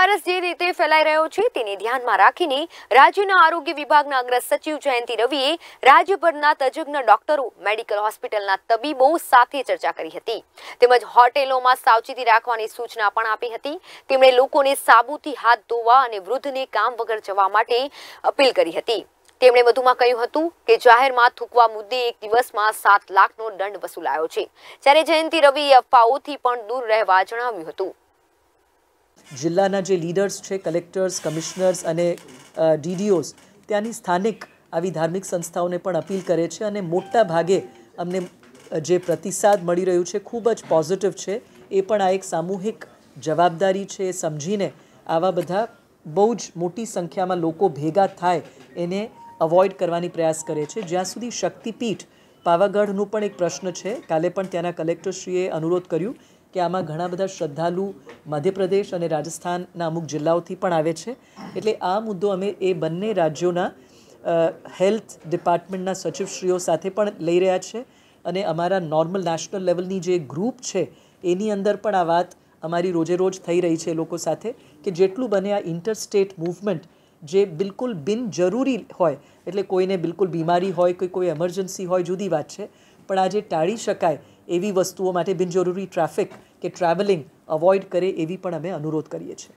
virus જે રીતે ફેલાઈ રહ્યો છે તેને ધ્યાનમાં રાખીને રાજ્યના આરોગ્ય વિભાગના અગ્ર સચિવ જયંતિ રવિએ રાજ્યભરના તજજ્ઞ ડોક્ટરો મેડિકલ હોસ્પિટલના તબીબો સાથે ચર્ચા કરી હતી તેમજ હોટેલોમાં સાવચેતી રાખવાની સૂચના પણ આપી હતી તેમણે લોકોને સાબુથી હાથ ધોવા અને વૃદ્ધને કામ વગર જવા માટે અપીલ કરી હતી તેમણે વધુમાં કહ્યું હતું કે જાહેરમાં થૂકવા મુદ્દે એક દિવસમાં સાત લાખનો દંડ વસૂલાયો છે જ્યારે જયંતિ રવિએ અફવાઓથી પણ દૂર રહેવા જણાવ્યું હતું જિલ્લાના જે લીડર્સ છે કલેક્ટર્સ કમિશનર્સ અને ડીડીઓઝ ત્યાંની સ્થાનિક આવી ધાર્મિક સંસ્થાઓને પણ અપીલ કરે છે અને મોટા ભાગે અમને જે પ્રતિસાદ મળી રહ્યું છે ખૂબ જ પોઝિટિવ છે એ પણ આ એક સામૂહિક જવાબદારી છે એ સમજીને આવા બધા બહુ જ મોટી સંખ્યામાં લોકો ભેગા થાય એને અવોઇડ કરવાની પ્રયાસ કરે છે જ્યાં સુધી શક્તિપીઠ પાવાગઢનું પણ એક પ્રશ્ન છે કાલે પણ ત્યાંના કલેક્ટરશ્રીએ અનુરોધ કર્યું કે આમાં ઘણા બધા શ્રદ્ધાળુ મધ્યપ્રદેશ અને રાજસ્થાનના અમુક જિલ્લાઓથી પણ આવે છે એટલે આ મુદ્દો અમે એ બંને રાજ્યોના હેલ્થ ડિપાર્ટમેન્ટના સચિવશ્રીઓ સાથે પણ લઈ રહ્યા છે અને અમારા નોર્મલ નેશનલ લેવલની જે ગ્રુપ છે એની અંદર પણ આ વાત અમારી રોજે રોજ થઈ રહી છે લોકો સાથે કે જેટલું બને આ ઇન્ટરસ્ટેટ મૂવમેન્ટ જે બિલકુલ બિનજરૂરી હોય એટલે કોઈને બિલકુલ બીમારી હોય કે કોઈ એમરજન્સી હોય જુદી વાત છે પણ આ જે ટાળી શકાય એવી વસ્તુઓ માટે બિનજરૂરી ટ્રાફિક કે ટ્રાવેલિંગ અવોઇડ કરે એવી પણ અમે અનુરોધ કરીએ છીએ